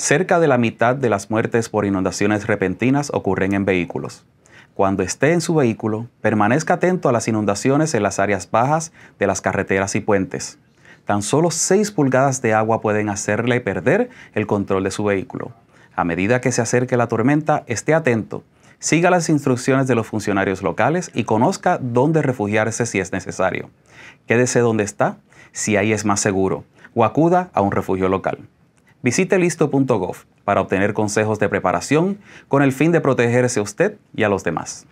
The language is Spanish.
Cerca de la mitad de las muertes por inundaciones repentinas ocurren en vehículos. Cuando esté en su vehículo, permanezca atento a las inundaciones en las áreas bajas de las carreteras y puentes. Tan solo 6 pulgadas de agua pueden hacerle perder el control de su vehículo. A medida que se acerque la tormenta, esté atento. Siga las instrucciones de los funcionarios locales y conozca dónde refugiarse si es necesario. Quédese donde está, si ahí es más seguro, o acuda a un refugio local. Visite listo.gov para obtener consejos de preparación con el fin de protegerse a usted y a los demás.